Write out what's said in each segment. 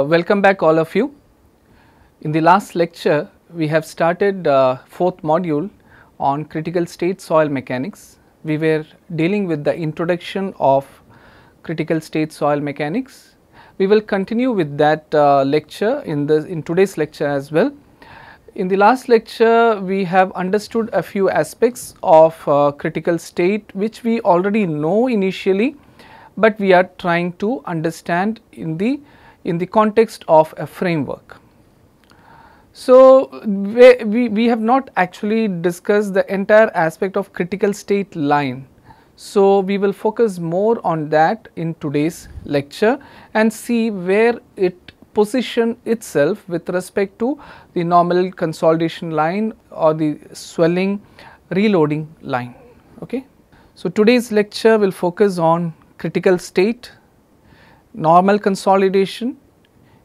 Uh, welcome back all of you. In the last lecture, we have started uh, fourth module on critical state soil mechanics. We were dealing with the introduction of critical state soil mechanics. We will continue with that uh, lecture in the in today's lecture as well. In the last lecture, we have understood a few aspects of uh, critical state which we already know initially, but we are trying to understand in the in the context of a framework. So, we, we, we have not actually discussed the entire aspect of critical state line. So, we will focus more on that in today's lecture and see where it position itself with respect to the normal consolidation line or the swelling reloading line. Okay. So, today's lecture will focus on critical state normal consolidation,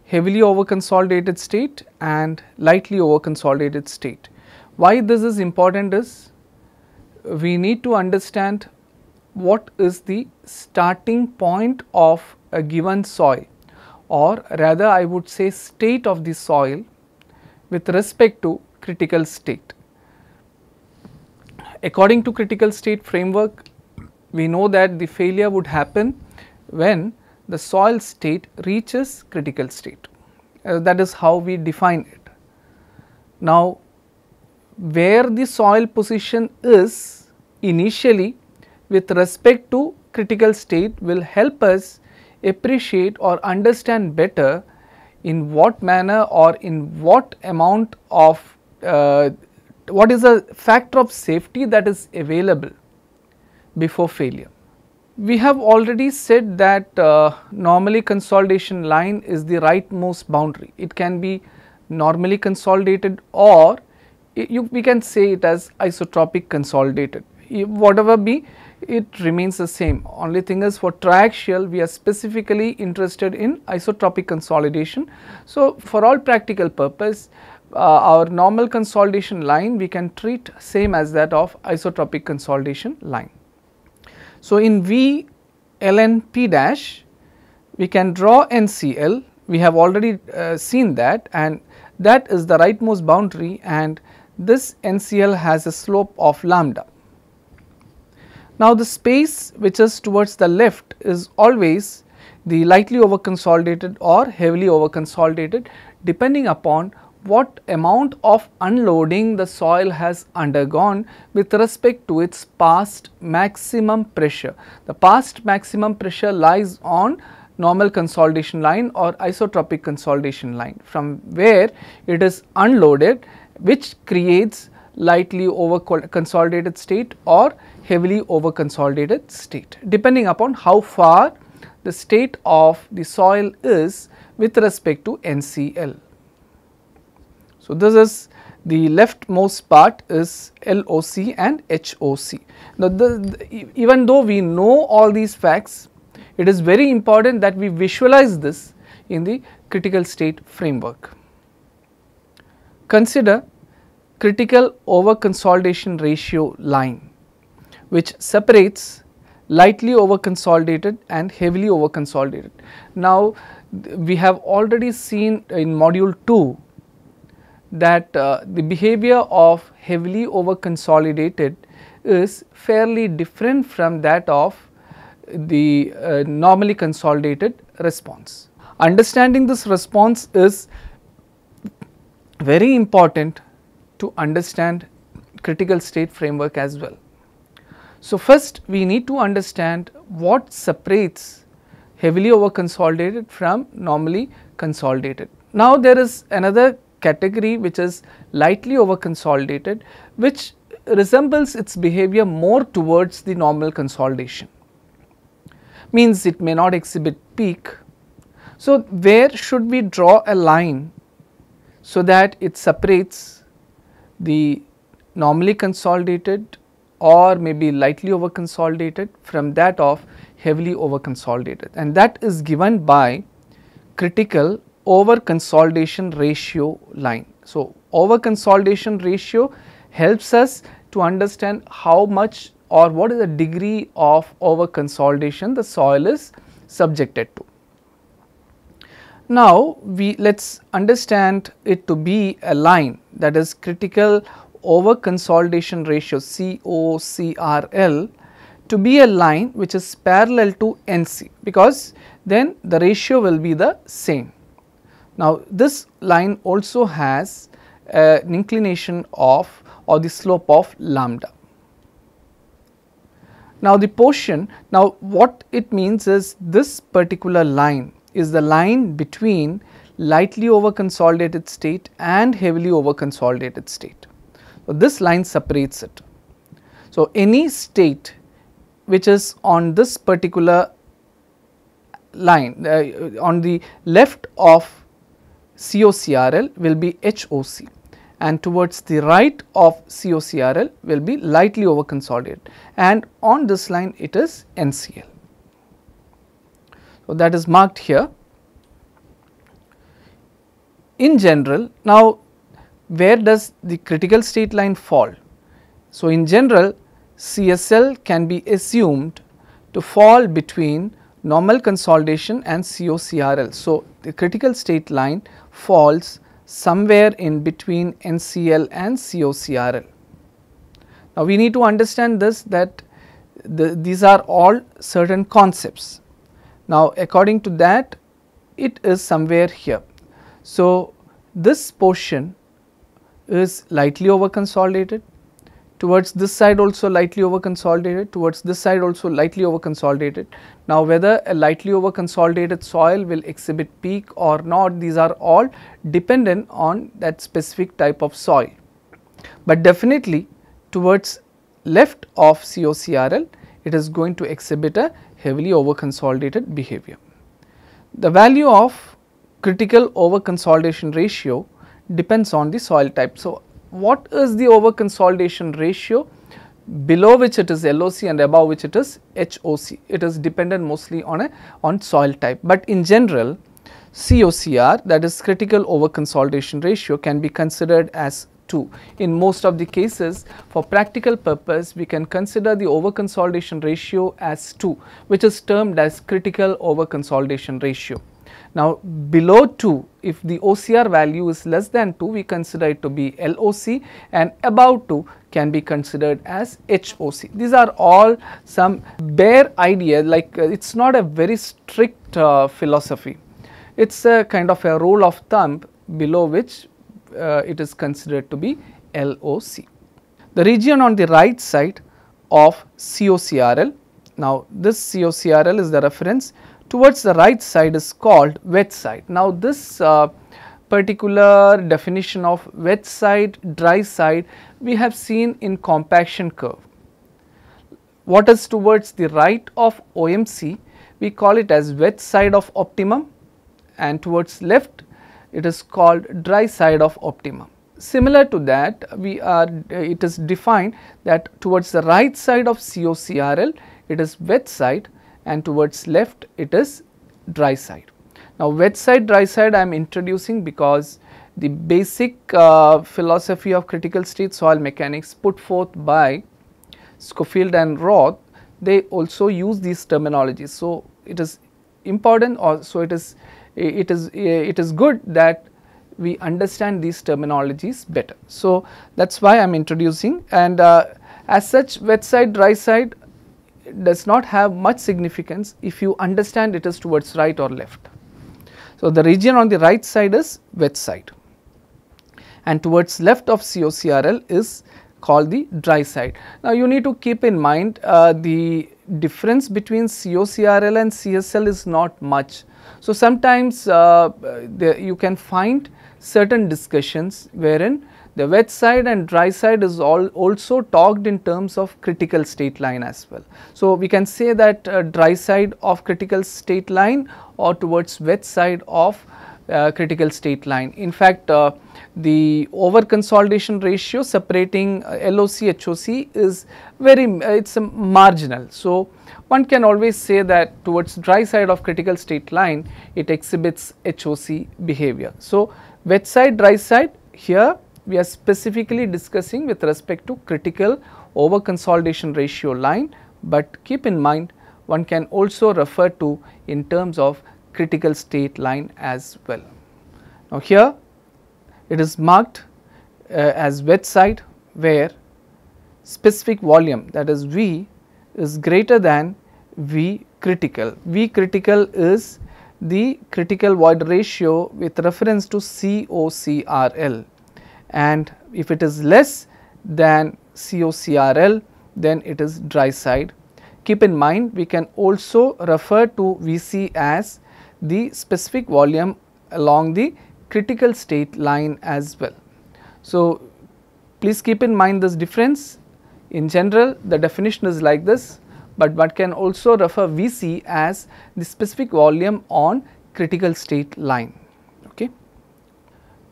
heavily over consolidated state and lightly over consolidated state. Why this is important is we need to understand what is the starting point of a given soil or rather I would say state of the soil with respect to critical state. According to critical state framework, we know that the failure would happen when the soil state reaches critical state. Uh, that is how we define it. Now, where the soil position is initially with respect to critical state will help us appreciate or understand better in what manner or in what amount of uh, what is a factor of safety that is available before failure. We have already said that uh, normally consolidation line is the rightmost boundary. It can be normally consolidated or it, you, we can say it as isotropic consolidated. whatever be, it remains the same. Only thing is for triaxial, we are specifically interested in isotropic consolidation. So, for all practical purpose, uh, our normal consolidation line we can treat same as that of isotropic consolidation line. So, in V ln P dash we can draw NCL we have already uh, seen that and that is the rightmost boundary and this NCL has a slope of lambda. Now, the space which is towards the left is always the lightly over consolidated or heavily over consolidated depending upon what amount of unloading the soil has undergone with respect to its past maximum pressure. The past maximum pressure lies on normal consolidation line or isotropic consolidation line from where it is unloaded which creates lightly over consolidated state or heavily over consolidated state depending upon how far the state of the soil is with respect to NCL. So, this is the leftmost part is LOC and HOC. Now, the, the, even though we know all these facts, it is very important that we visualize this in the critical state framework. Consider critical over consolidation ratio line which separates lightly over consolidated and heavily over consolidated. Now, we have already seen in module 2 that uh, the behavior of heavily over consolidated is fairly different from that of the uh, normally consolidated response. Understanding this response is very important to understand critical state framework as well. So, first we need to understand what separates heavily over consolidated from normally consolidated. Now, there is another category which is lightly over consolidated which resembles its behavior more towards the normal consolidation means it may not exhibit peak. So, where should we draw a line so that it separates the normally consolidated or maybe lightly over consolidated from that of heavily over consolidated and that is given by critical over consolidation ratio line. So, over consolidation ratio helps us to understand how much or what is the degree of over consolidation the soil is subjected to. Now, we let us understand it to be a line that is critical over consolidation ratio COCRL to be a line which is parallel to NC because then the ratio will be the same. Now, this line also has uh, an inclination of or the slope of lambda. Now, the portion now what it means is this particular line is the line between lightly over consolidated state and heavily over consolidated state. So, this line separates it. So, any state which is on this particular line uh, on the left of COCRL will be HOC and towards the right of COCRL will be lightly over consolidated and on this line it is NCL. So, that is marked here. In general, now where does the critical state line fall? So, in general CSL can be assumed to fall between normal consolidation and COCRL. So, the critical state line falls somewhere in between NCl and COCrl. Now, we need to understand this that the, these are all certain concepts. Now, according to that it is somewhere here. So, this portion is lightly over consolidated towards this side also lightly over consolidated, towards this side also lightly over consolidated. Now, whether a lightly over consolidated soil will exhibit peak or not, these are all dependent on that specific type of soil. But definitely towards left of COCRL, it is going to exhibit a heavily over consolidated behavior. The value of critical over consolidation ratio depends on the soil type. So, what is the over consolidation ratio below which it is LOC and above which it is HOC. It is dependent mostly on a on soil type, but in general COCR that is critical over consolidation ratio can be considered as 2. In most of the cases for practical purpose we can consider the over consolidation ratio as 2 which is termed as critical over consolidation ratio. Now, below 2, if the OCR value is less than 2, we consider it to be LOC and above 2 can be considered as HOC. These are all some bare ideas like uh, it is not a very strict uh, philosophy. It is a kind of a rule of thumb below which uh, it is considered to be LOC. The region on the right side of COCRL, now this COCRL is the reference towards the right side is called wet side. Now this uh, particular definition of wet side, dry side we have seen in compaction curve. What is towards the right of OMC we call it as wet side of optimum and towards left it is called dry side of optimum. Similar to that we are it is defined that towards the right side of COCRL it is wet side and towards left it is dry side. Now, wet side dry side I am introducing because the basic uh, philosophy of critical state soil mechanics put forth by Schofield and Roth they also use these terminologies. So, it is important or so it is it is it is good that we understand these terminologies better. So, that is why I am introducing and uh, as such wet side dry side does not have much significance if you understand it is towards right or left. So, the region on the right side is wet side and towards left of COCRL is called the dry side. Now, you need to keep in mind uh, the difference between COCRL and CSL is not much. So, sometimes uh, the, you can find certain discussions wherein the wet side and dry side is all also talked in terms of critical state line as well. So, we can say that uh, dry side of critical state line or towards wet side of uh, critical state line. In fact, uh, the over consolidation ratio separating uh, LOC HOC is very it is marginal. So, one can always say that towards dry side of critical state line it exhibits HOC behavior. So, wet side dry side here we are specifically discussing with respect to critical over consolidation ratio line, but keep in mind one can also refer to in terms of critical state line as well. Now, here it is marked uh, as wet side where specific volume that is V is greater than V critical. V critical is the critical void ratio with reference to COCRL and if it is less than COCRL then it is dry side. Keep in mind we can also refer to VC as the specific volume along the critical state line as well. So, please keep in mind this difference. In general the definition is like this, but one can also refer VC as the specific volume on critical state line.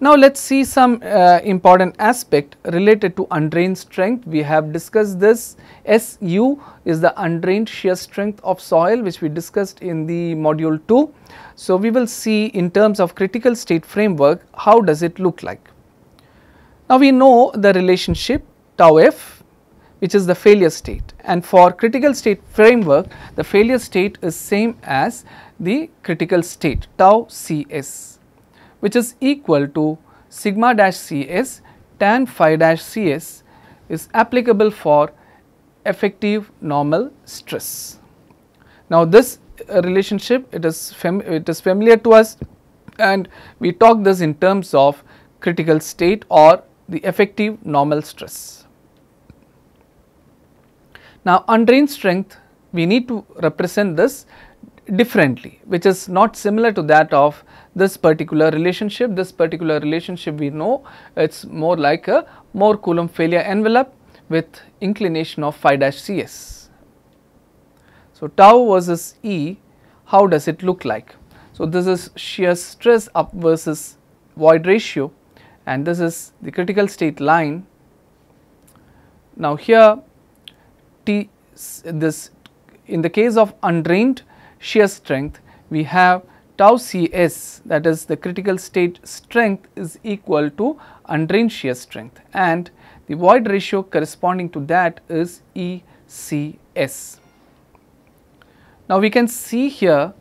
Now, let us see some uh, important aspect related to undrained strength. We have discussed this. SU is the undrained shear strength of soil which we discussed in the module 2. So, we will see in terms of critical state framework how does it look like. Now, we know the relationship tau f which is the failure state and for critical state framework the failure state is same as the critical state tau Cs which is equal to sigma dash Cs tan phi dash Cs is applicable for effective normal stress. Now, this uh, relationship it is, it is familiar to us and we talk this in terms of critical state or the effective normal stress. Now, undrained strength we need to represent this differently which is not similar to that of this particular relationship. This particular relationship we know it is more like a more Coulomb failure envelope with inclination of phi dash Cs. So, tau versus E how does it look like? So, this is shear stress up versus void ratio and this is the critical state line. Now, here T this in the case of undrained shear strength, we have tau Cs that is the critical state strength is equal to undrained shear strength and the void ratio corresponding to that is ECS. Now, we can see here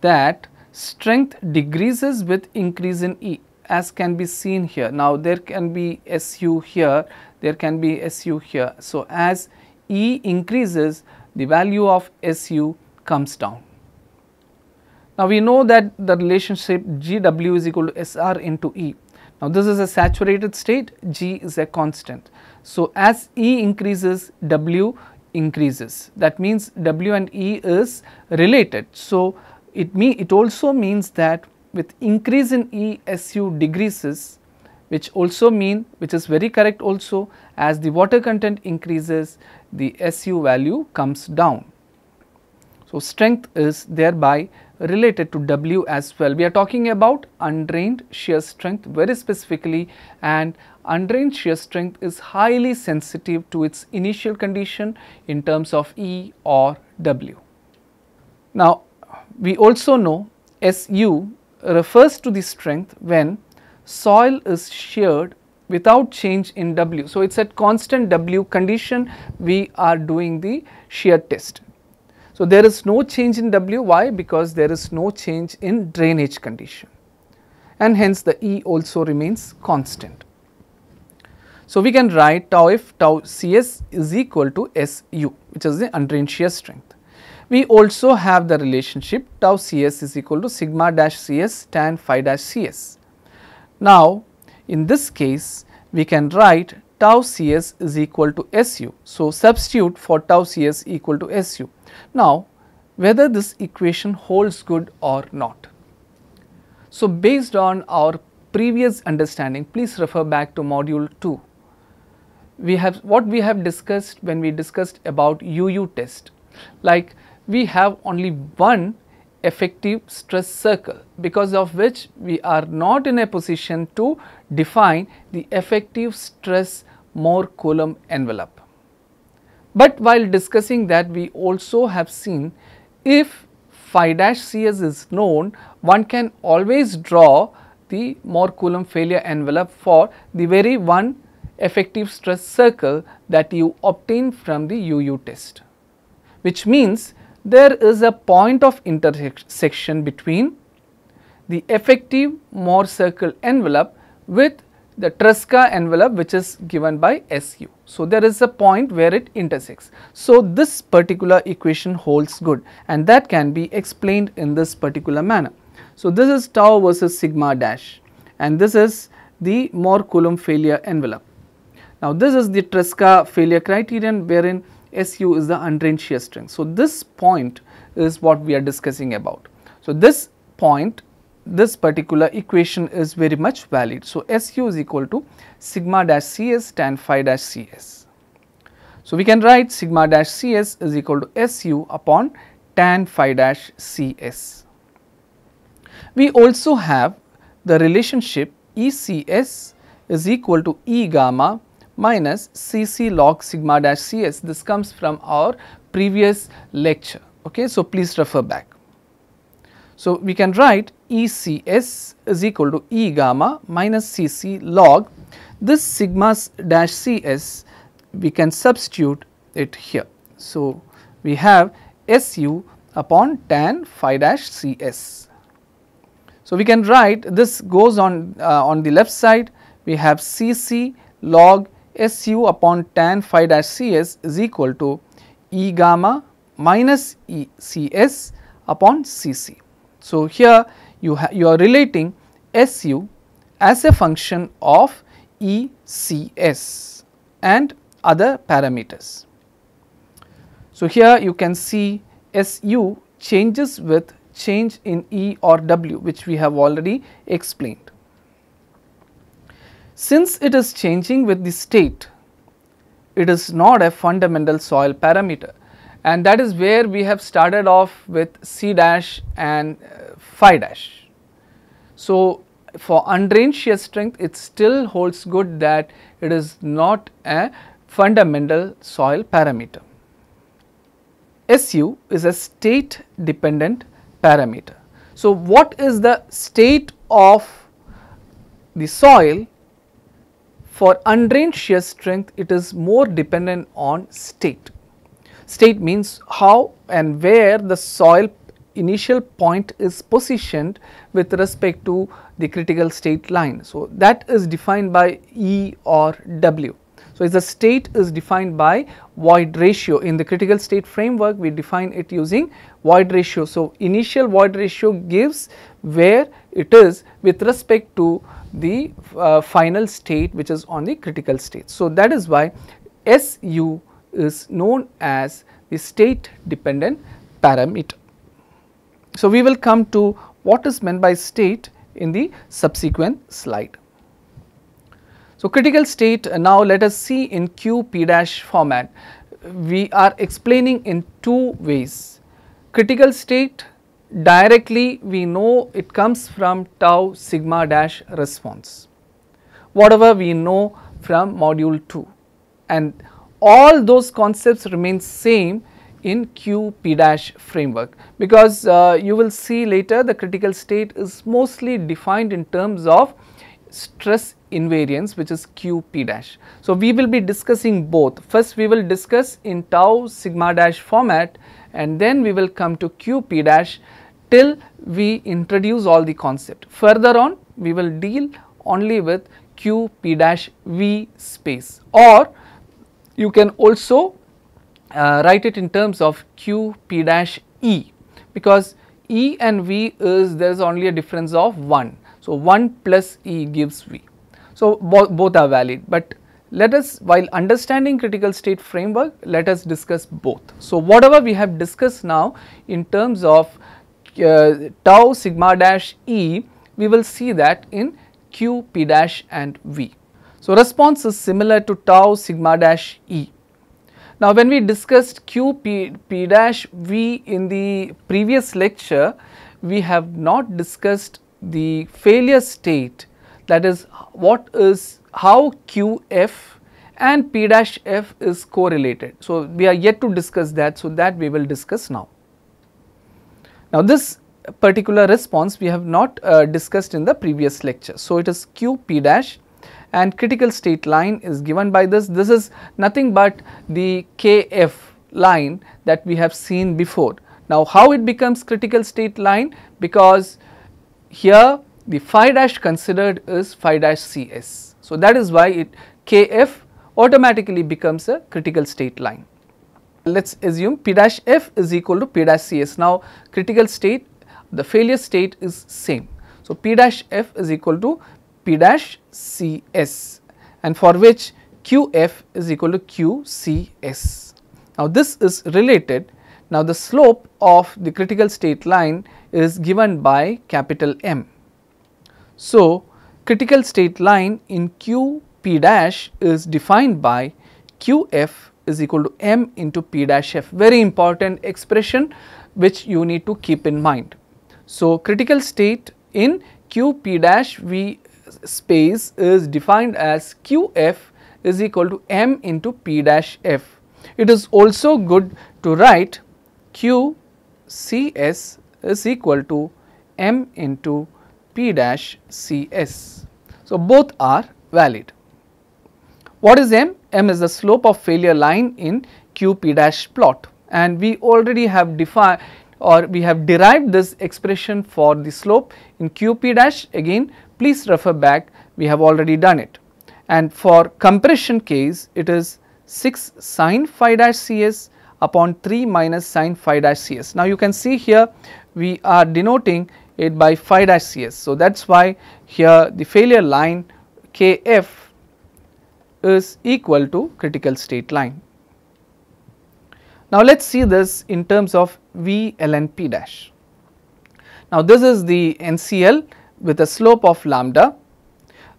that strength decreases with increase in E as can be seen here. Now, there can be SU here, there can be SU here. So, as E increases the value of SU comes down. Now, we know that the relationship GW is equal to SR into E. Now, this is a saturated state, G is a constant. So, as E increases, W increases. That means W and E is related. So, it, mean, it also means that with increase in E, SU decreases, which also mean, which is very correct also, as the water content increases, the SU value comes down. So, strength is thereby related to W as well. We are talking about undrained shear strength very specifically and undrained shear strength is highly sensitive to its initial condition in terms of E or W. Now, we also know SU refers to the strength when soil is sheared without change in W. So, it is at constant W condition we are doing the shear test. So, there is no change in W, why? Because there is no change in drainage condition and hence the E also remains constant. So, we can write tau f tau Cs is equal to Su which is the undrained shear strength. We also have the relationship tau Cs is equal to sigma dash Cs tan phi dash Cs. Now, in this case we can write tau Cs is equal to SU. So, substitute for tau Cs equal to SU. Now, whether this equation holds good or not. So, based on our previous understanding, please refer back to module 2. We have what we have discussed when we discussed about UU test, like we have only one effective stress circle because of which we are not in a position to define the effective stress more Coulomb envelope. But while discussing that we also have seen if phi dash Cs is known, one can always draw the more Coulomb failure envelope for the very one effective stress circle that you obtain from the UU test, which means there is a point of intersection between the effective Mohr circle envelope with the Tresca envelope which is given by SU. So, there is a point where it intersects. So, this particular equation holds good and that can be explained in this particular manner. So, this is tau versus sigma dash and this is the Mohr Coulomb failure envelope. Now, this is the Tresca failure criterion wherein SU is the undrained shear strength. So, this point is what we are discussing about. So, this point this particular equation is very much valid. So, SU is equal to sigma dash Cs tan phi dash Cs. So, we can write sigma dash Cs is equal to SU upon tan phi dash Cs. We also have the relationship ECS is equal to E gamma minus Cc log sigma dash Cs. This comes from our previous lecture. Okay, so please refer back. So, we can write ECS is equal to E gamma minus CC log this sigma dash CS we can substitute it here. So, we have SU upon tan phi dash CS. So, we can write this goes on uh, on the left side we have CC log SU upon tan phi dash CS is equal to E gamma minus E CS upon CC. So, here you, you are relating SU as a function of ECS and other parameters. So, here you can see SU changes with change in E or W which we have already explained. Since it is changing with the state, it is not a fundamental soil parameter and that is where we have started off with C dash and uh, phi dash. So, for undrained shear strength it still holds good that it is not a fundamental soil parameter. SU is a state dependent parameter. So, what is the state of the soil for undrained shear strength it is more dependent on state state means how and where the soil initial point is positioned with respect to the critical state line. So, that is defined by E or W. So, the state is defined by void ratio. In the critical state framework, we define it using void ratio. So, initial void ratio gives where it is with respect to the uh, final state which is on the critical state. So, that is why SU is known as the state dependent parameter. So, we will come to what is meant by state in the subsequent slide. So, critical state uh, now let us see in Q P dash format. We are explaining in two ways. Critical state directly we know it comes from tau sigma dash response, whatever we know from module 2 and all those concepts remain same in Q P dash framework because uh, you will see later the critical state is mostly defined in terms of stress invariance which is Q P dash. So, we will be discussing both first we will discuss in tau sigma dash format and then we will come to Q P dash till we introduce all the concept. Further on we will deal only with Q P dash V space or you can also uh, write it in terms of q p dash e because e and v is there is only a difference of 1. So, 1 plus e gives v. So, bo both are valid, but let us while understanding critical state framework let us discuss both. So, whatever we have discussed now in terms of uh, tau sigma dash e we will see that in q p dash and v. So, response is similar to tau sigma dash E. Now, when we discussed Q P, P dash V in the previous lecture, we have not discussed the failure state that is what is how QF and P dash F is correlated. So, we are yet to discuss that. So, that we will discuss now. Now, this particular response we have not uh, discussed in the previous lecture. So, it is Q P dash and critical state line is given by this. This is nothing but the KF line that we have seen before. Now, how it becomes critical state line? Because here the phi dash considered is phi dash Cs. So, that is why it Kf automatically becomes a critical state line. Let us assume P dash F is equal to P dash Cs. Now, critical state the failure state is same. So, P dash F is equal to P dash C S and for which Q F is equal to Q C S. Now, this is related. Now, the slope of the critical state line is given by capital M. So, critical state line in Q P dash is defined by Q F is equal to m into p dash f very important expression which you need to keep in mind. So, critical state in q p dash v space is defined as QF is equal to M into P dash F. It is also good to write QCS is equal to M into P dash CS. So, both are valid. What is M? M is the slope of failure line in QP dash plot and we already have defined or we have derived this expression for the slope in QP dash again please refer back we have already done it. And for compression case it is 6 sine phi dash cs upon 3 minus sine phi dash cs. Now you can see here we are denoting it by phi dash cs. So that is why here the failure line kf is equal to critical state line. Now let us see this in terms of V ln p dash. Now this is the NCL with a slope of lambda.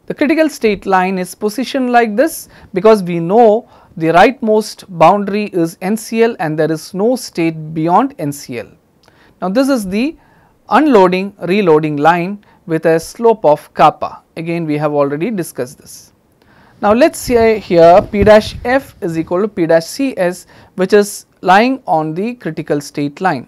The critical state line is positioned like this because we know the rightmost boundary is NCL and there is no state beyond NCL. Now, this is the unloading reloading line with a slope of kappa. Again, we have already discussed this. Now, let us say here P dash F is equal to P dash C S which is lying on the critical state line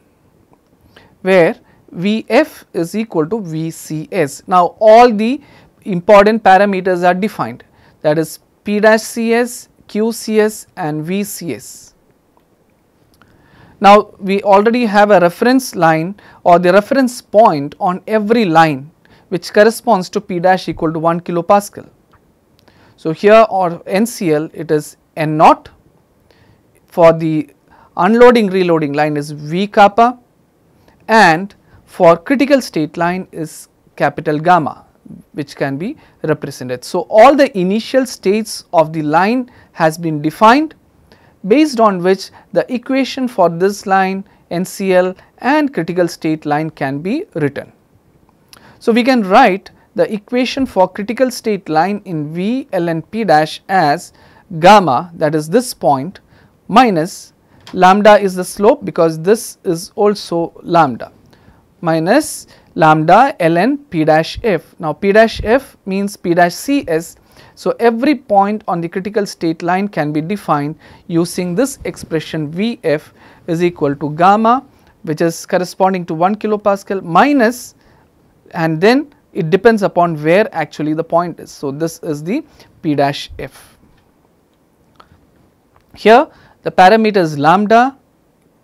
where VF is equal to VCS. Now, all the important parameters are defined that is P dash CS, QCS and VCS. Now, we already have a reference line or the reference point on every line which corresponds to P dash equal to 1 kilopascal. So, here or NCL it is N naught for the unloading reloading line is V kappa and for critical state line is capital gamma which can be represented. So, all the initial states of the line has been defined based on which the equation for this line NCL and critical state line can be written. So, we can write the equation for critical state line in V ln p dash as gamma that is this point minus lambda is the slope because this is also lambda minus lambda ln p dash f. Now, p dash f means p dash c s. So, every point on the critical state line can be defined using this expression V f is equal to gamma which is corresponding to 1 kilopascal minus and then it depends upon where actually the point is. So, this is the p dash f. Here the parameters lambda,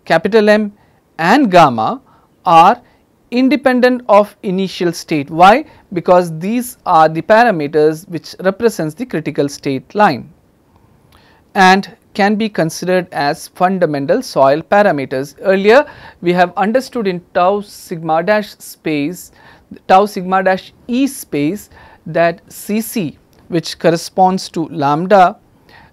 capital M and gamma are independent of initial state. Why? Because these are the parameters which represents the critical state line and can be considered as fundamental soil parameters. Earlier we have understood in tau sigma dash space, tau sigma dash E space that Cc which corresponds to lambda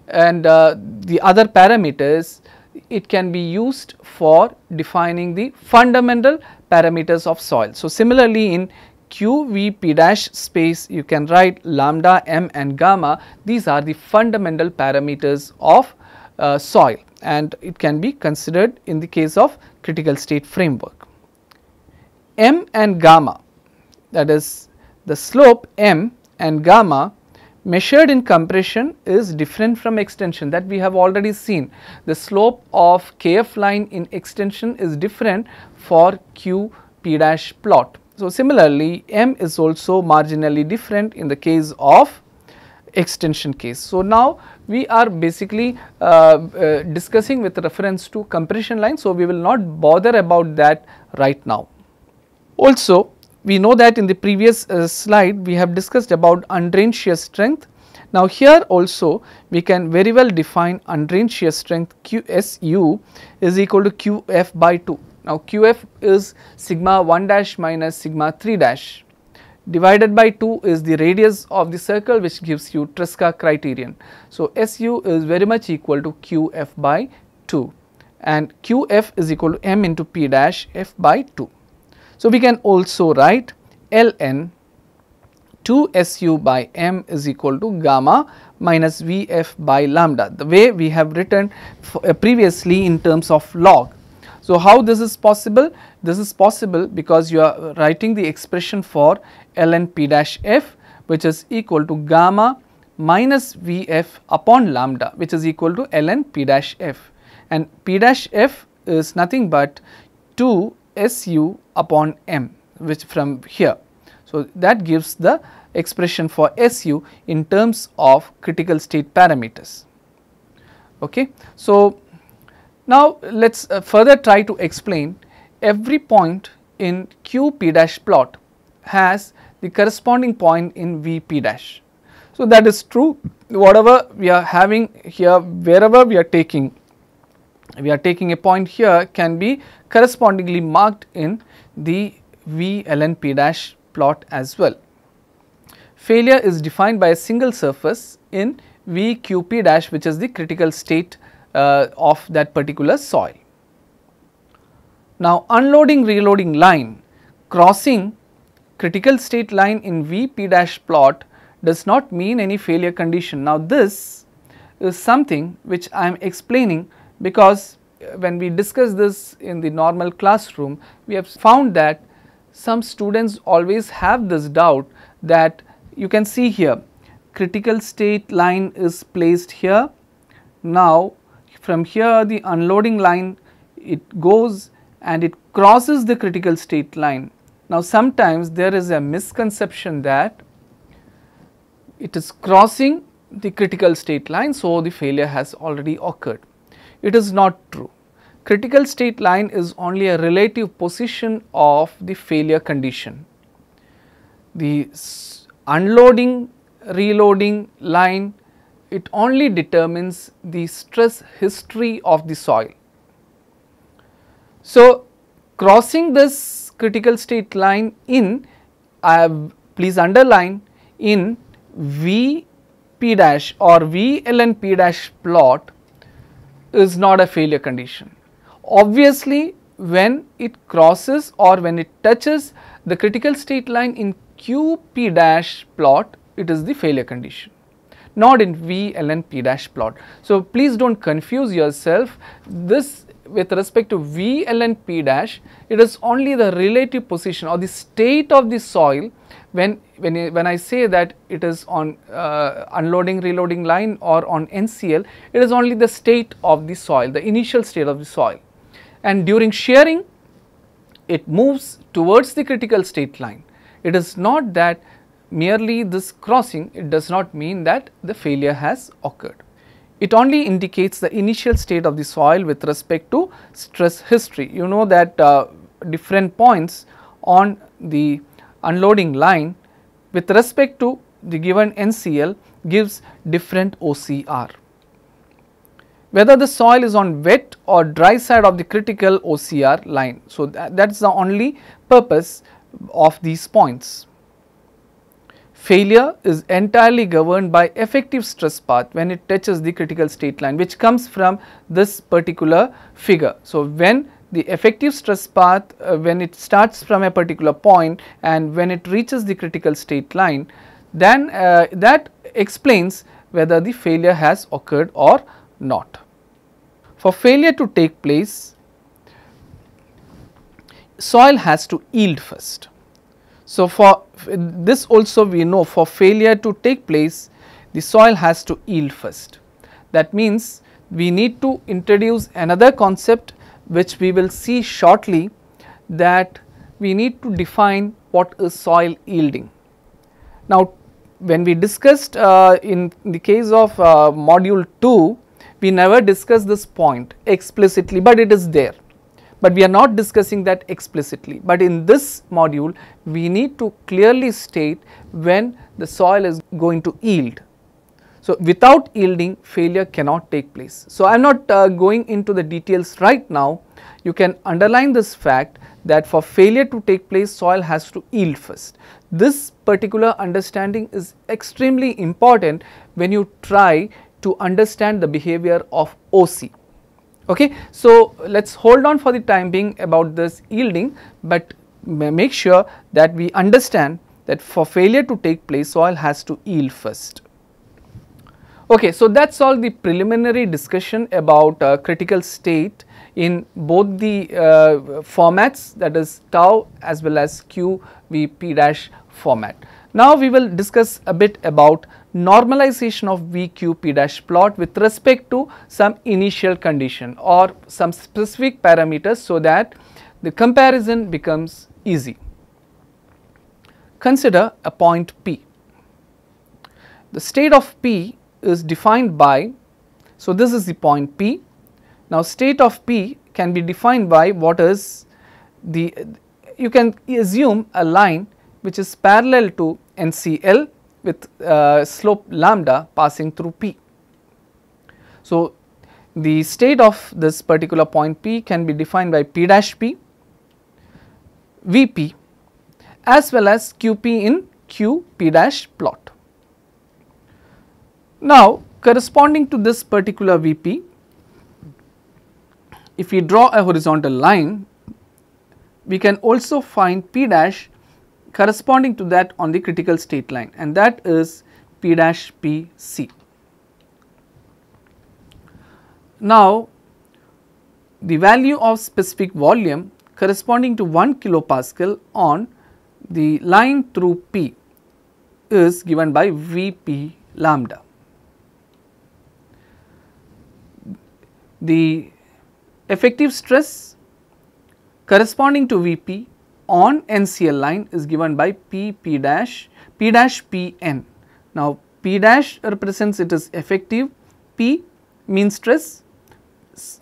and uh, the other parameters it can be used for defining the fundamental parameters of soil. So, similarly in QVP dash space you can write lambda, m and gamma these are the fundamental parameters of uh, soil and it can be considered in the case of critical state framework. m and gamma that is the slope m and gamma measured in compression is different from extension that we have already seen. The slope of KF line in extension is different for q p dash plot. So, similarly, m is also marginally different in the case of extension case. So, now we are basically uh, uh, discussing with reference to compression line. So, we will not bother about that right now. Also, we know that in the previous uh, slide we have discussed about undrained shear strength. Now, here also we can very well define undrained shear strength QSU is equal to QF by 2. Now, Qf is sigma 1 dash minus sigma 3 dash divided by 2 is the radius of the circle which gives you Tresca criterion. So, SU is very much equal to Qf by 2 and Qf is equal to m into P dash f by 2. So, we can also write ln 2 SU by m is equal to gamma minus Vf by lambda the way we have written uh, previously in terms of log so, how this is possible? This is possible because you are writing the expression for ln p dash f which is equal to gamma minus Vf upon lambda which is equal to ln p dash f and p dash f is nothing but 2 su upon m which from here. So, that gives the expression for su in terms of critical state parameters. Okay. So, now, let us uh, further try to explain every point in Q P dash plot has the corresponding point in V P dash. So, that is true whatever we are having here wherever we are taking we are taking a point here can be correspondingly marked in the V ln P dash plot as well. Failure is defined by a single surface in V Q P dash which is the critical state uh, of that particular soil. Now, unloading reloading line crossing critical state line in V P dash plot does not mean any failure condition. Now, this is something which I am explaining because when we discuss this in the normal classroom, we have found that some students always have this doubt that you can see here critical state line is placed here. Now, from here the unloading line it goes and it crosses the critical state line. Now, sometimes there is a misconception that it is crossing the critical state line, so the failure has already occurred. It is not true. Critical state line is only a relative position of the failure condition. The unloading, reloading line it only determines the stress history of the soil. So, crossing this critical state line in, I have please underline in V P dash or V L N P dash plot is not a failure condition. Obviously, when it crosses or when it touches the critical state line in QP dash plot, it is the failure condition not in V P dash plot. So, please do not confuse yourself. This with respect to V P dash, it is only the relative position or the state of the soil when, when, when I say that it is on uh, unloading reloading line or on NCL, it is only the state of the soil, the initial state of the soil. And during shearing, it moves towards the critical state line. It is not that merely this crossing, it does not mean that the failure has occurred. It only indicates the initial state of the soil with respect to stress history. You know that uh, different points on the unloading line with respect to the given NCL gives different OCR. Whether the soil is on wet or dry side of the critical OCR line. So, that is the only purpose of these points. Failure is entirely governed by effective stress path when it touches the critical state line which comes from this particular figure. So, when the effective stress path uh, when it starts from a particular point and when it reaches the critical state line then uh, that explains whether the failure has occurred or not. For failure to take place soil has to yield first so, for this also we know for failure to take place the soil has to yield first. That means, we need to introduce another concept which we will see shortly that we need to define what is soil yielding. Now, when we discussed uh, in the case of uh, module 2, we never discussed this point explicitly, but it is there but we are not discussing that explicitly. But in this module, we need to clearly state when the soil is going to yield. So, without yielding failure cannot take place. So, I am not uh, going into the details right now. You can underline this fact that for failure to take place soil has to yield first. This particular understanding is extremely important when you try to understand the behavior of OC. Okay. So, let us hold on for the time being about this yielding, but make sure that we understand that for failure to take place soil has to yield first. Okay, so that is all the preliminary discussion about uh, critical state in both the uh, formats that is tau as well as QVP dash format. Now, we will discuss a bit about normalization of VQP dash plot with respect to some initial condition or some specific parameters so that the comparison becomes easy. Consider a point P. The state of P is defined by, so this is the point P. Now, state of P can be defined by what is the, you can assume a line which is parallel to NCL with uh, slope lambda passing through P. So, the state of this particular point P can be defined by P dash P, V P, as well as Qp in Q P dash plot. Now, corresponding to this particular Vp, if we draw a horizontal line, we can also find P dash corresponding to that on the critical state line and that is P dash P C. Now, the value of specific volume corresponding to 1 kilopascal on the line through P is given by Vp lambda. The effective stress corresponding to Vp on NCL line is given by P P dash P dash P N. Now P dash represents it is effective, P means stress,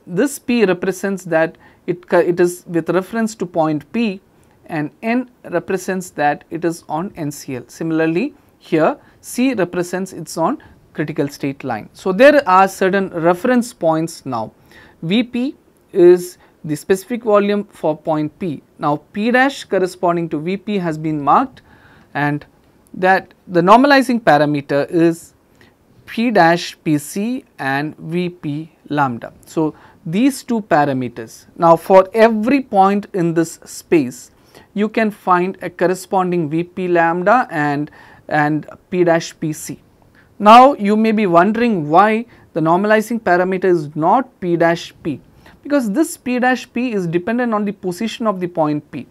this P represents that it, it is with reference to point P and N represents that it is on NCL. Similarly, here C represents it is on critical state line. So, there are certain reference points now. VP is the specific volume for point P. Now, P dash corresponding to Vp has been marked and that the normalizing parameter is P dash Pc and Vp lambda. So, these two parameters. Now, for every point in this space, you can find a corresponding Vp lambda and, and P dash Pc. Now, you may be wondering why the normalizing parameter is not P dash P because this P dash P is dependent on the position of the point P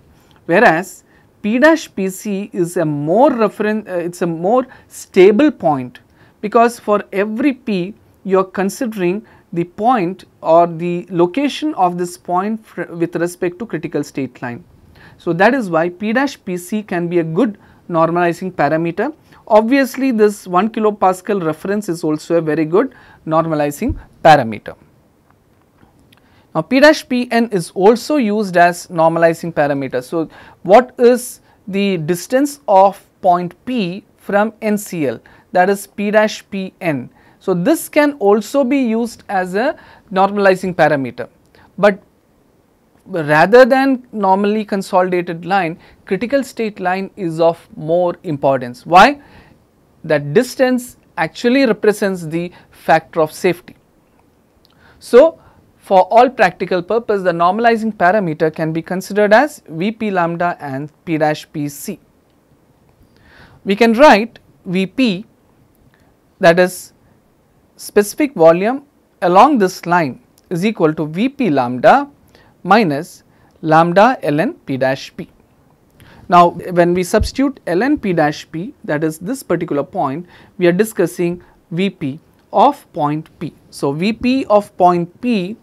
whereas P dash PC is a more reference uh, it is a more stable point because for every P you are considering the point or the location of this point with respect to critical state line. So, that is why P dash PC can be a good normalizing parameter. Obviously, this 1 kilopascal reference is also a very good normalizing parameter. Now, P dash Pn is also used as normalizing parameter. So, what is the distance of point P from NCL that is P dash Pn. So, this can also be used as a normalizing parameter, but rather than normally consolidated line, critical state line is of more importance. Why? That distance actually represents the factor of safety. So, for all practical purpose, the normalizing parameter can be considered as Vp lambda and P dash Pc. We can write Vp that is specific volume along this line is equal to Vp lambda minus lambda ln P dash P. Now, when we substitute ln P dash P that is this particular point, we are discussing Vp of point P. So, Vp of point P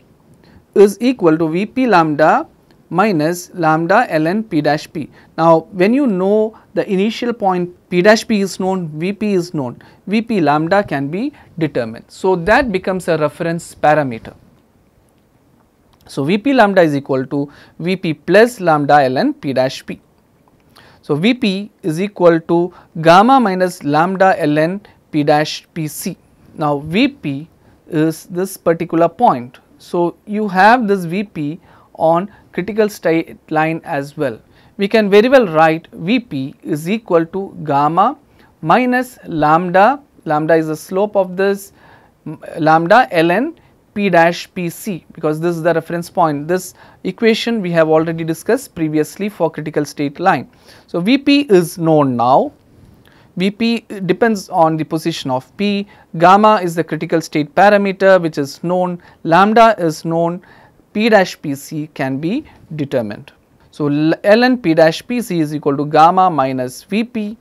is equal to Vp lambda minus lambda ln p dash p. Now, when you know the initial point p dash p is known, Vp is known, Vp lambda can be determined. So, that becomes a reference parameter. So, Vp lambda is equal to Vp plus lambda ln p dash p. So, Vp is equal to gamma minus lambda ln p dash pc. Now, Vp is this particular point so, you have this Vp on critical state line as well. We can very well write Vp is equal to gamma minus lambda, lambda is the slope of this lambda ln p dash pc because this is the reference point. This equation we have already discussed previously for critical state line. So, Vp is known now VP depends on the position of P, gamma is the critical state parameter which is known, lambda is known, P dash Pc can be determined. So, ln P dash Pc is equal to gamma minus Vp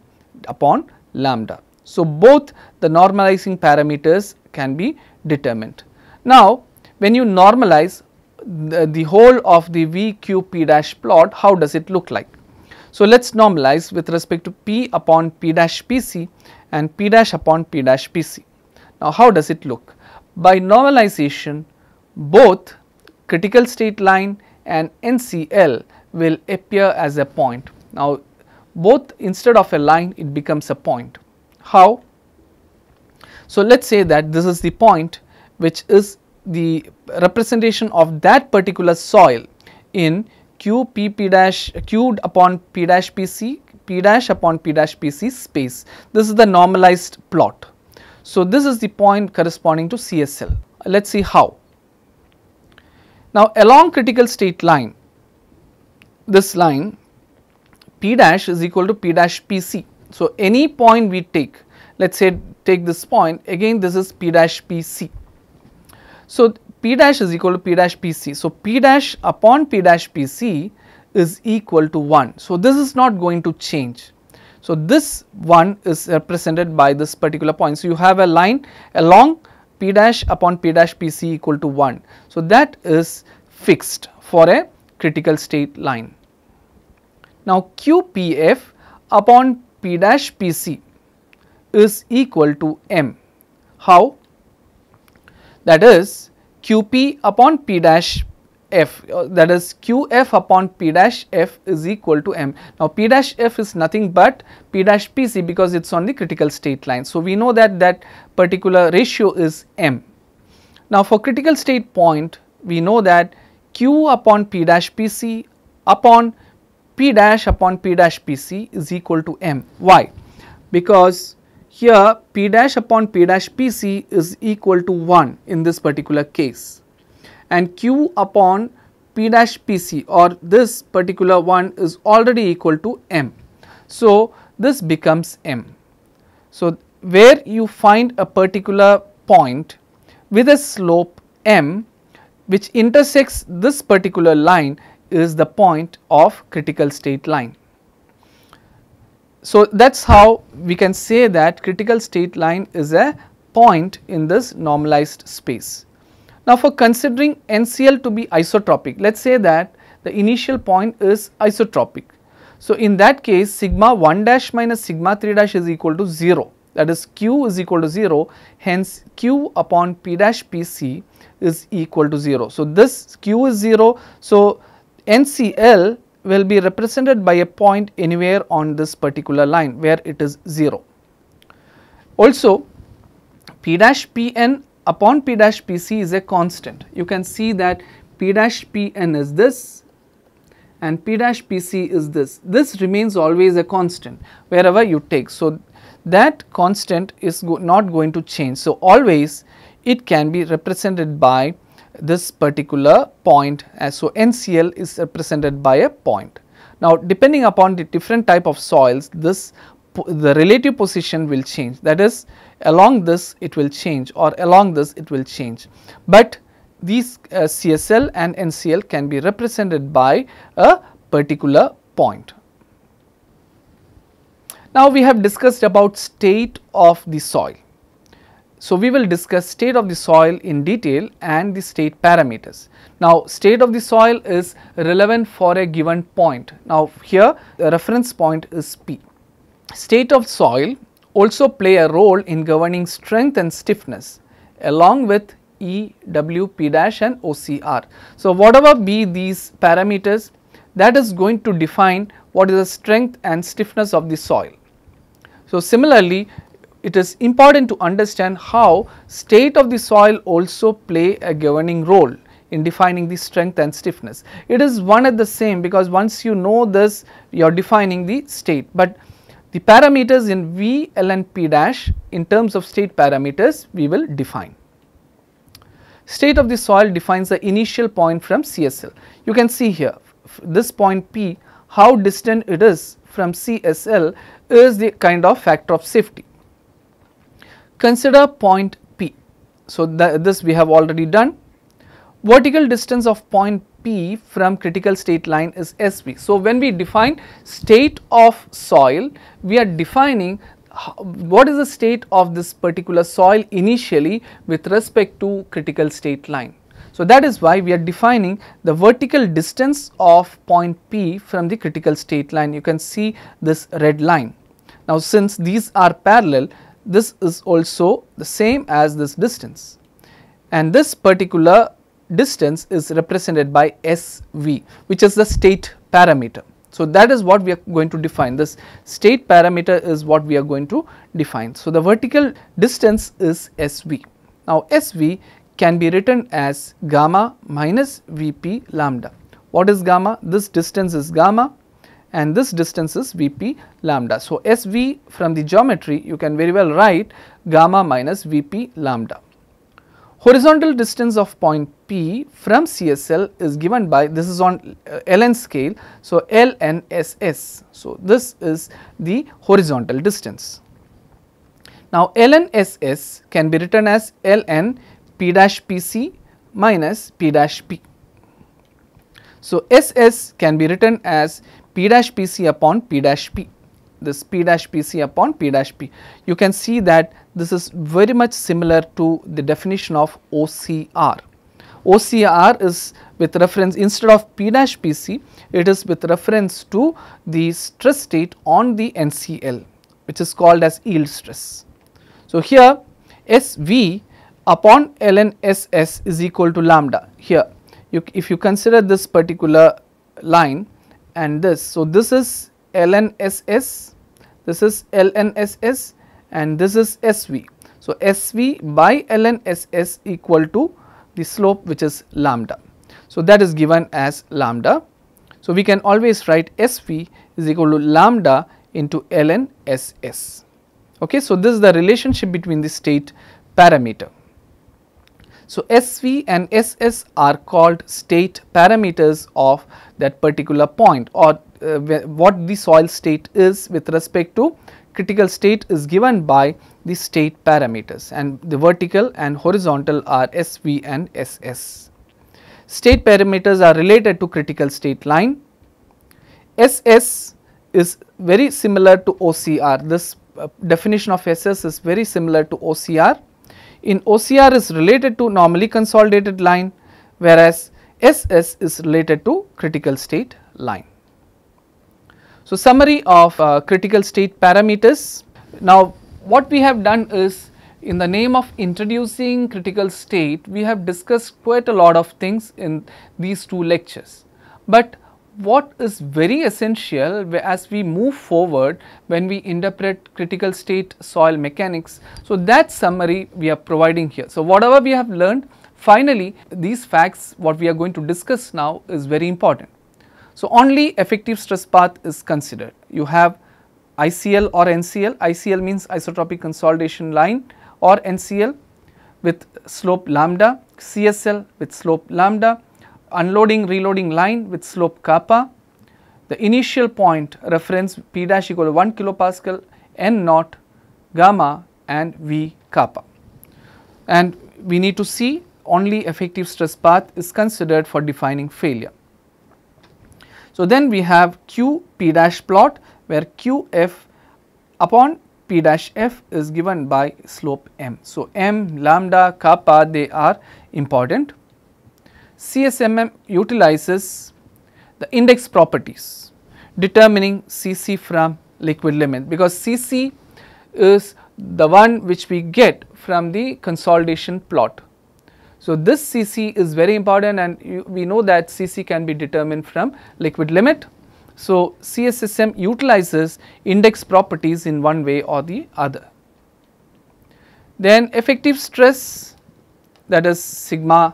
upon lambda. So, both the normalizing parameters can be determined. Now, when you normalize the, the whole of the VQP dash plot, how does it look like? So, let us normalize with respect to P upon P dash PC and P dash upon P dash PC. Now, how does it look? By normalization, both critical state line and NCL will appear as a point. Now, both instead of a line, it becomes a point. How? So, let us say that this is the point which is the representation of that particular soil in q p p dash q upon p dash p c p dash upon p dash p c space. This is the normalized plot. So, this is the point corresponding to CSL. Let us see how. Now, along critical state line, this line p dash is equal to p dash p c. So, any point we take, let us say take this point, again this is p dash p c. So, P dash is equal to P dash PC. So, P dash upon P dash PC is equal to 1. So, this is not going to change. So, this 1 is represented by this particular point. So, you have a line along P dash upon P dash PC equal to 1. So, that is fixed for a critical state line. Now, QPF upon P dash PC is equal to M. How? That is QP upon P dash f uh, that is qf upon p dash f is equal to m. Now, p dash f is nothing but p dash pc because it is on the critical state line. So, we know that that particular ratio is m. Now, for critical state point we know that q upon p dash pc upon p dash upon p dash pc is equal to m. Why? Because here P dash upon P dash PC is equal to 1 in this particular case and Q upon P dash PC or this particular one is already equal to M. So, this becomes M. So, where you find a particular point with a slope M which intersects this particular line is the point of critical state line. So, that is how we can say that critical state line is a point in this normalized space. Now, for considering NCL to be isotropic, let us say that the initial point is isotropic. So, in that case sigma 1 dash minus sigma 3 dash is equal to 0 that is q is equal to 0 hence q upon p dash pc is equal to 0. So, this q is 0. So, NCL will be represented by a point anywhere on this particular line where it is 0. Also P dash Pn upon P dash Pc is a constant. You can see that P dash Pn is this and P dash Pc is this. This remains always a constant wherever you take. So that constant is go not going to change. So always it can be represented by this particular point as so NCl is represented by a point. Now depending upon the different type of soils this the relative position will change that is along this it will change or along this it will change. But these uh, CSL and NCl can be represented by a particular point. Now we have discussed about state of the soil. So, we will discuss state of the soil in detail and the state parameters. Now, state of the soil is relevant for a given point. Now, here the reference point is P. State of soil also play a role in governing strength and stiffness along with E, W, P dash and OCR. So, whatever be these parameters that is going to define what is the strength and stiffness of the soil. So, similarly it is important to understand how state of the soil also play a governing role in defining the strength and stiffness. It is one at the same because once you know this you are defining the state, but the parameters in V, L and P dash in terms of state parameters we will define. State of the soil defines the initial point from CSL. You can see here this point P how distant it is from CSL is the kind of factor of safety. Consider point P. So, this we have already done. Vertical distance of point P from critical state line is SV. So, when we define state of soil, we are defining what is the state of this particular soil initially with respect to critical state line. So, that is why we are defining the vertical distance of point P from the critical state line. You can see this red line. Now, since these are parallel, this is also the same as this distance and this particular distance is represented by SV which is the state parameter. So, that is what we are going to define this state parameter is what we are going to define. So, the vertical distance is SV. Now, SV can be written as gamma minus Vp lambda. What is gamma? This distance is gamma and this distance is Vp lambda. So, Sv from the geometry you can very well write gamma minus Vp lambda. Horizontal distance of point P from CSL is given by this is on uh, LN scale. So, LNSS. So, this is the horizontal distance. Now, LNSS can be written as LN P dash PC minus P dash P. So, SS can be written as P dash PC upon P dash P this P dash PC upon P dash P. You can see that this is very much similar to the definition of OCR. OCR is with reference instead of P dash PC, it is with reference to the stress state on the NCL which is called as yield stress. So, here SV upon ln is equal to lambda here you, if you consider this particular line and this. So, this is LNSS, this is LNSS and this is SV. So, SV by LNSS equal to the slope which is lambda. So, that is given as lambda. So, we can always write SV is equal to lambda into lnss. Okay, so, this is the relationship between the state parameter. So, SV and SS are called state parameters of that particular point or uh, what the soil state is with respect to critical state is given by the state parameters and the vertical and horizontal are SV and SS. State parameters are related to critical state line. SS is very similar to OCR. This uh, definition of SS is very similar to OCR in OCR is related to normally consolidated line whereas SS is related to critical state line. So, summary of uh, critical state parameters. Now, what we have done is in the name of introducing critical state, we have discussed quite a lot of things in these two lectures. But what is very essential as we move forward when we interpret critical state soil mechanics. So, that summary we are providing here. So, whatever we have learned finally, these facts what we are going to discuss now is very important. So, only effective stress path is considered. You have ICL or NCL, ICL means isotropic consolidation line or NCL with slope lambda, CSL with slope lambda, unloading reloading line with slope kappa. The initial point reference P dash equal to 1 kilopascal N naught gamma and V kappa. And we need to see only effective stress path is considered for defining failure. So, then we have Q P dash plot where Q f upon P dash f is given by slope m. So, m, lambda, kappa they are important CSMM utilizes the index properties determining CC from liquid limit because CC is the one which we get from the consolidation plot. So, this CC is very important and you, we know that CC can be determined from liquid limit. So, CSSM utilizes index properties in one way or the other. Then effective stress that is sigma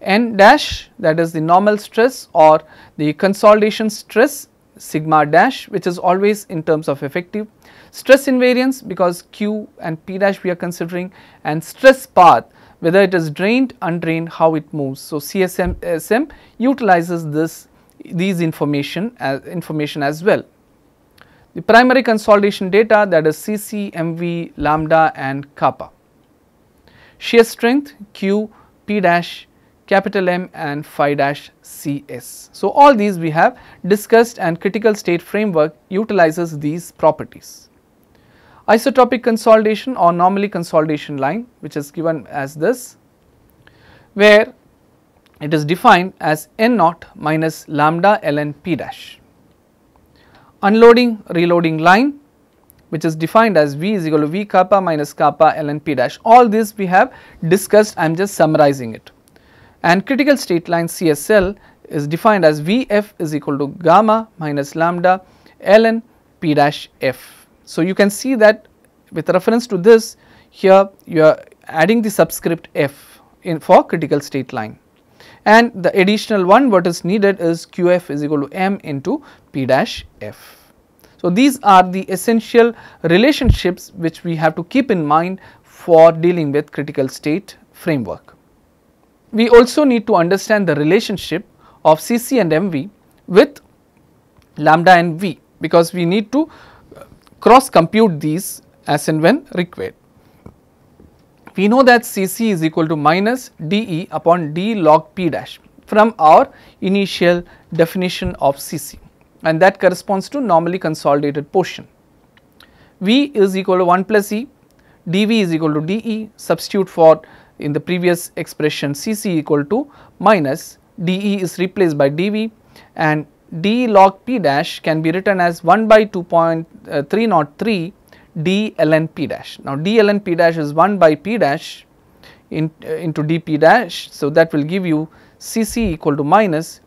N dash that is the normal stress or the consolidation stress sigma dash which is always in terms of effective. Stress invariance because Q and P dash we are considering and stress path whether it is drained, undrained, how it moves. So, CSM SM utilizes this these information as uh, information as well. The primary consolidation data that is CC, MV, lambda and kappa. Shear strength Q, P dash capital M and phi dash CS. So, all these we have discussed and critical state framework utilizes these properties. Isotropic consolidation or normally consolidation line which is given as this where it is defined as N naught minus lambda ln p dash. Unloading reloading line which is defined as V is equal to V kappa minus kappa ln p dash all this we have discussed I am just summarizing it and critical state line CSL is defined as Vf is equal to gamma minus lambda ln p dash f. So, you can see that with reference to this here you are adding the subscript f in for critical state line and the additional one what is needed is qf is equal to m into p dash f. So, these are the essential relationships which we have to keep in mind for dealing with critical state framework we also need to understand the relationship of Cc and Mv with lambda and V because we need to uh, cross compute these as and when required. We know that Cc is equal to minus dE upon d log P dash from our initial definition of Cc and that corresponds to normally consolidated portion. V is equal to 1 plus E, dV is equal to dE, substitute for in the previous expression Cc equal to minus dE is replaced by dV and d log P dash can be written as 1 by 2.303 uh, d ln P dash. Now, d ln P dash is 1 by P dash in, uh, into dP dash. So, that will give you Cc equal to minus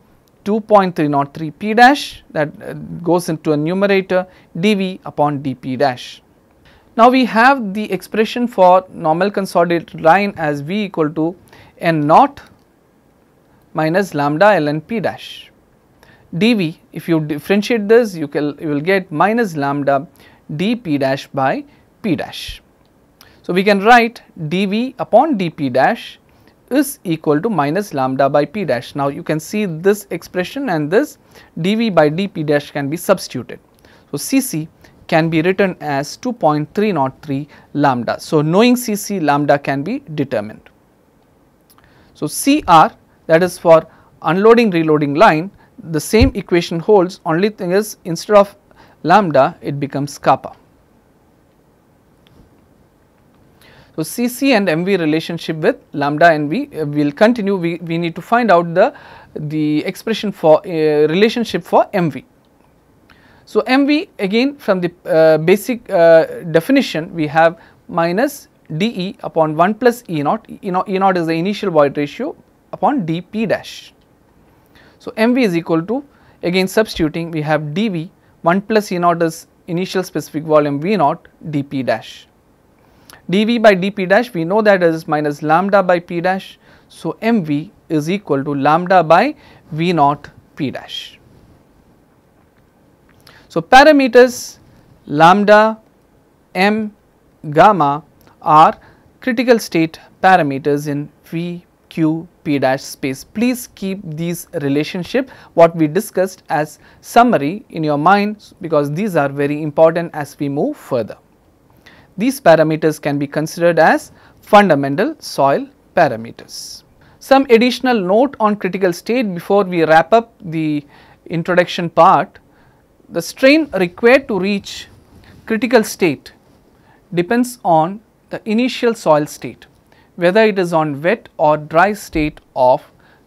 2.303 P dash that uh, goes into a numerator dV upon dP dash. Now, we have the expression for normal consolidated line as V equal to N naught minus lambda ln P dash dV. If you differentiate this, you, can, you will get minus lambda dP dash by P dash. So, we can write dV upon dP dash is equal to minus lambda by P dash. Now, you can see this expression and this dV by dP dash can be substituted. So, Cc can be written as 2.303 lambda. So, knowing Cc lambda can be determined. So, Cr that is for unloading reloading line the same equation holds only thing is instead of lambda it becomes kappa. So, Cc and Mv relationship with lambda and V uh, will continue we, we need to find out the, the expression for uh, relationship for Mv. So, mv again from the uh, basic uh, definition we have minus dE upon 1 plus E naught, E naught, e naught is the initial void ratio upon dP dash. So, mv is equal to again substituting we have dV 1 plus E naught is initial specific volume V naught dP dash. dV by dP dash we know that is minus lambda by P dash. So, mv is equal to lambda by V naught P dash. So, parameters lambda, m, gamma are critical state parameters in V, Q, P dash space. Please keep these relationship what we discussed as summary in your mind because these are very important as we move further. These parameters can be considered as fundamental soil parameters. Some additional note on critical state before we wrap up the introduction part the strain required to reach critical state depends on the initial soil state, whether it is on wet or dry state of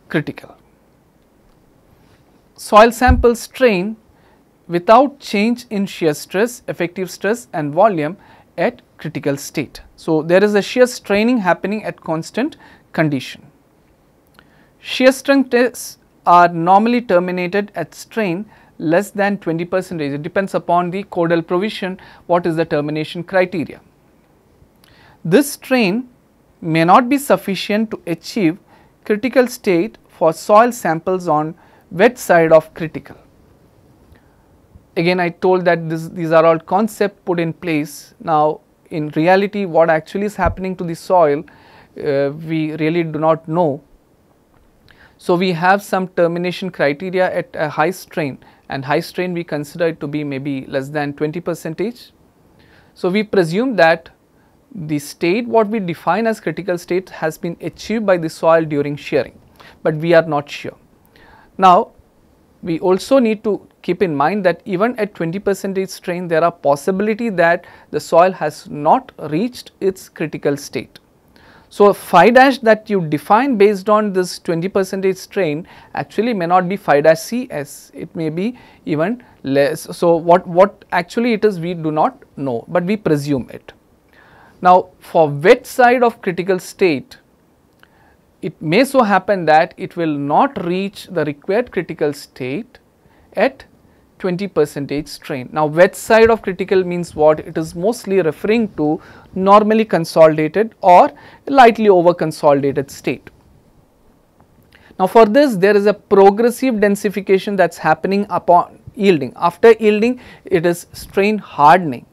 critical. Soil sample strain without change in shear stress, effective stress and volume at critical state. So, there is a shear straining happening at constant condition. Shear strength tests are normally terminated at strain less than 20 percentage, it depends upon the codal provision, what is the termination criteria. This strain may not be sufficient to achieve critical state for soil samples on wet side of critical. Again I told that this, these are all concept put in place. Now in reality what actually is happening to the soil uh, we really do not know. So we have some termination criteria at a high strain and high strain we consider it to be maybe less than 20 percentage. So, we presume that the state what we define as critical state has been achieved by the soil during shearing, but we are not sure. Now, we also need to keep in mind that even at 20 percentage strain there are possibility that the soil has not reached its critical state. So, phi dash that you define based on this 20 percentage strain actually may not be phi dash C as it may be even less. So, what, what actually it is we do not know, but we presume it. Now, for wet side of critical state, it may so happen that it will not reach the required critical state at 20 percentage strain. Now, wet side of critical means what? It is mostly referring to normally consolidated or lightly over consolidated state. Now, for this there is a progressive densification that is happening upon yielding. After yielding it is strain hardening.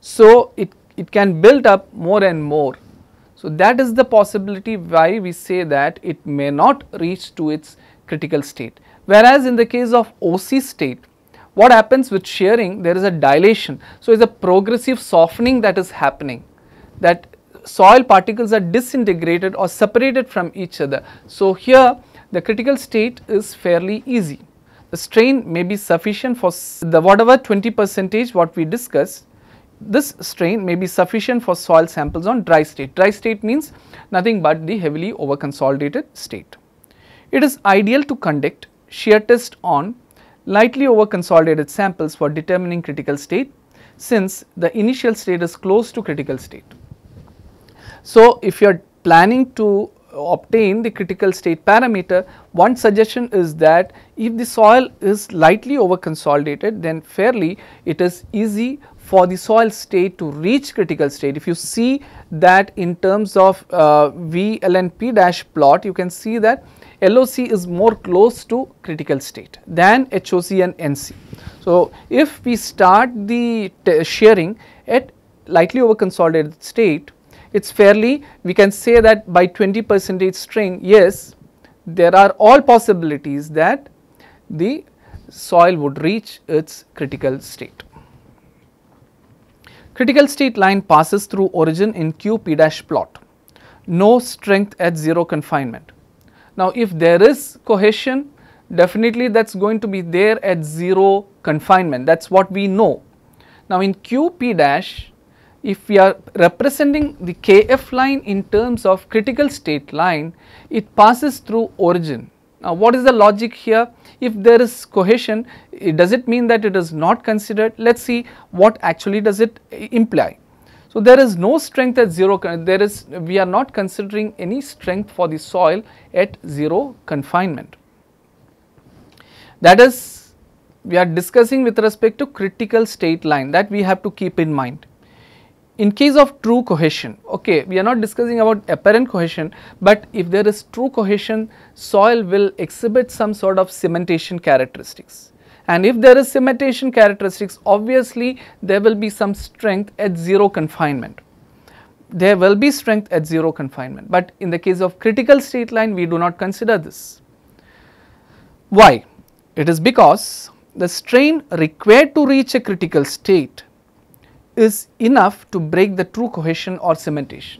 So, it, it can build up more and more. So, that is the possibility why we say that it may not reach to its critical state. Whereas, in the case of OC state what happens with shearing? There is a dilation. So, it's a progressive softening that is happening that soil particles are disintegrated or separated from each other. So, here the critical state is fairly easy. The strain may be sufficient for the whatever 20 percentage what we discussed, this strain may be sufficient for soil samples on dry state. Dry state means nothing but the heavily over consolidated state. It is ideal to conduct shear test on lightly over consolidated samples for determining critical state since the initial state is close to critical state. So, if you are planning to obtain the critical state parameter, one suggestion is that if the soil is lightly over consolidated then fairly it is easy for the soil state to reach critical state. If you see that in terms of uh, VLNP dash plot, you can see that LOC is more close to critical state than HOC and NC. So, if we start the shearing at lightly over consolidated state, it is fairly we can say that by 20 percentage string, yes, there are all possibilities that the soil would reach its critical state. Critical state line passes through origin in Q P dash plot, no strength at zero confinement. Now, if there is cohesion, definitely that is going to be there at 0 confinement, that is what we know. Now, in QP dash, if we are representing the KF line in terms of critical state line, it passes through origin. Now, what is the logic here? If there is cohesion, it, does it mean that it is not considered? Let us see what actually does it imply. So, there is no strength at 0, there is we are not considering any strength for the soil at 0 confinement. That is we are discussing with respect to critical state line that we have to keep in mind. In case of true cohesion, okay, we are not discussing about apparent cohesion, but if there is true cohesion, soil will exhibit some sort of cementation characteristics and if there is cementation characteristics obviously there will be some strength at 0 confinement. There will be strength at 0 confinement but in the case of critical state line we do not consider this. Why? It is because the strain required to reach a critical state is enough to break the true cohesion or cementation.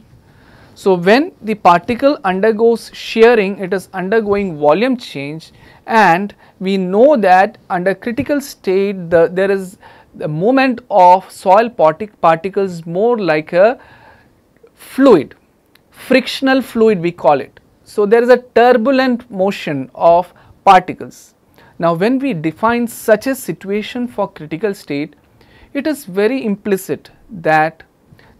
So, when the particle undergoes shearing, it is undergoing volume change and we know that under critical state the, there is the movement of soil partic particles more like a fluid, frictional fluid we call it. So, there is a turbulent motion of particles. Now, when we define such a situation for critical state, it is very implicit that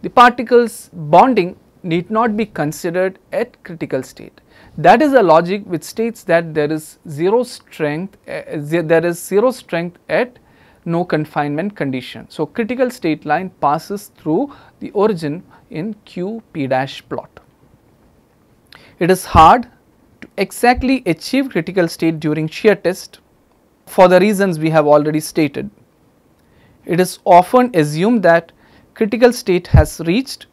the particles bonding need not be considered at critical state. That is a logic which states that there is zero strength, uh, there is zero strength at no confinement condition. So, critical state line passes through the origin in Q P dash plot. It is hard to exactly achieve critical state during shear test for the reasons we have already stated. It is often assumed that critical state has reached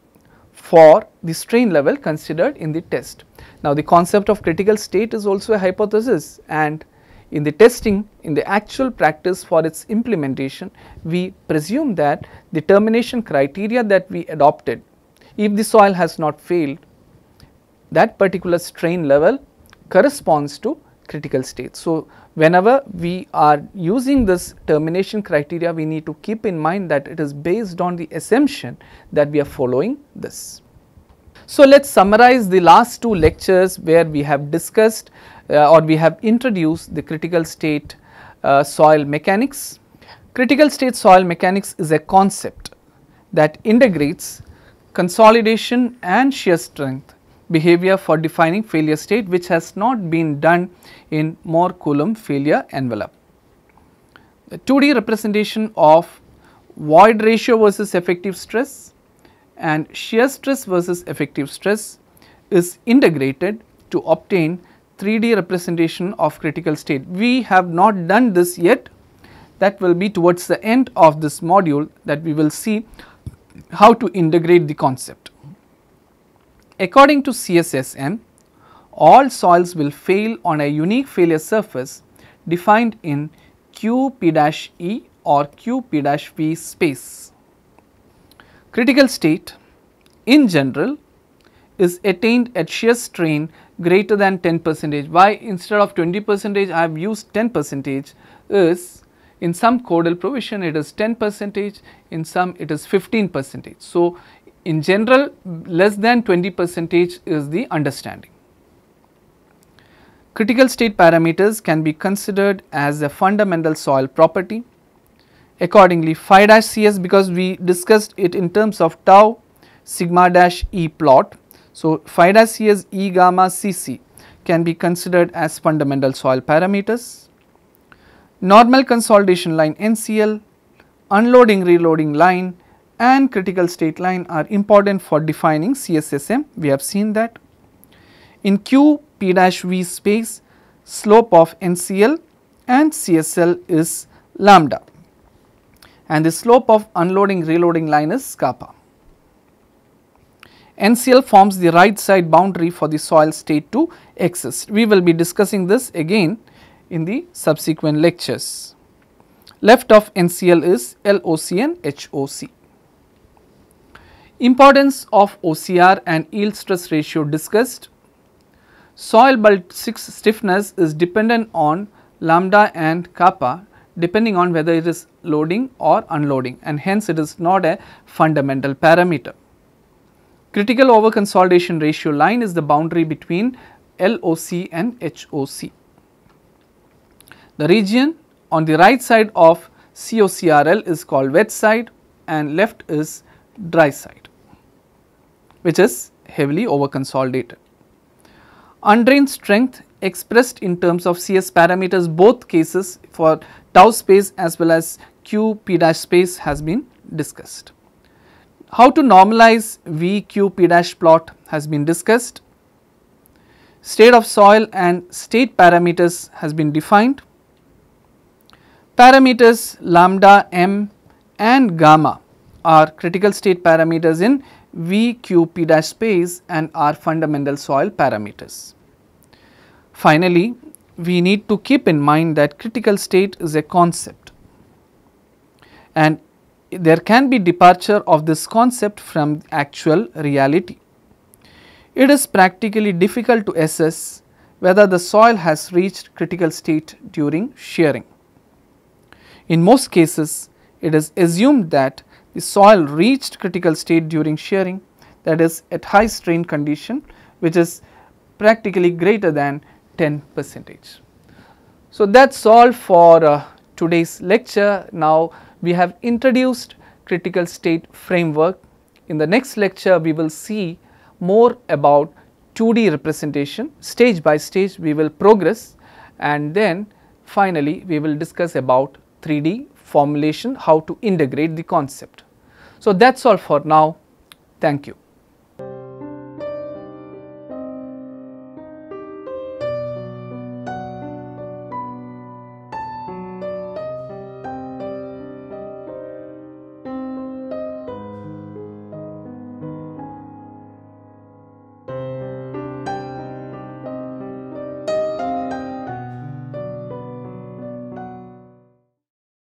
for the strain level considered in the test. Now, the concept of critical state is also a hypothesis and in the testing, in the actual practice for its implementation, we presume that the termination criteria that we adopted, if the soil has not failed, that particular strain level corresponds to critical state. So, whenever we are using this termination criteria, we need to keep in mind that it is based on the assumption that we are following this. So, let us summarize the last two lectures where we have discussed uh, or we have introduced the critical state uh, soil mechanics. Critical state soil mechanics is a concept that integrates consolidation and shear strength behavior for defining failure state which has not been done in more Coulomb failure envelope. The 2D representation of void ratio versus effective stress and shear stress versus effective stress is integrated to obtain 3D representation of critical state. We have not done this yet that will be towards the end of this module that we will see how to integrate the concept. According to CSSM, all soils will fail on a unique failure surface defined in q p e or q p v space. Critical state in general is attained at shear strain greater than 10 percentage. Why instead of 20 percentage I have used 10 percentage is in some codal provision it is 10 percentage, in some it is 15 percentage. So, in general less than 20 percentage is the understanding. Critical state parameters can be considered as a fundamental soil property accordingly phi dash cs because we discussed it in terms of tau sigma dash e plot. So, phi dash cs e gamma cc can be considered as fundamental soil parameters. Normal consolidation line NCL, unloading reloading line and critical state line are important for defining CSSM, we have seen that. In Q P dash V space, slope of NCL and CSL is lambda and the slope of unloading reloading line is kappa. NCl forms the right side boundary for the soil state to exist. We will be discussing this again in the subsequent lectures. Left of NCl is LOC and HOC. Importance of OCR and yield stress ratio discussed. Soil bulk 6 stiffness is dependent on lambda and kappa depending on whether it is loading or unloading and hence it is not a fundamental parameter. Critical over consolidation ratio line is the boundary between LOC and HOC. The region on the right side of COCRL is called wet side and left is dry side which is heavily over consolidated. Undrained strength expressed in terms of CS parameters both cases for tau space as well as Q P dash space has been discussed. How to normalize V Q P dash plot has been discussed. State of soil and state parameters has been defined. Parameters lambda m and gamma are critical state parameters in V Q P dash space and are fundamental soil parameters. Finally, we need to keep in mind that critical state is a concept and there can be departure of this concept from actual reality. It is practically difficult to assess whether the soil has reached critical state during shearing. In most cases, it is assumed that the soil reached critical state during shearing that is at high strain condition which is practically greater than 10 percentage. So, that is all for uh, today's lecture. Now, we have introduced critical state framework. In the next lecture, we will see more about 2D representation stage by stage we will progress and then finally, we will discuss about 3D formulation how to integrate the concept. So, that is all for now. Thank you.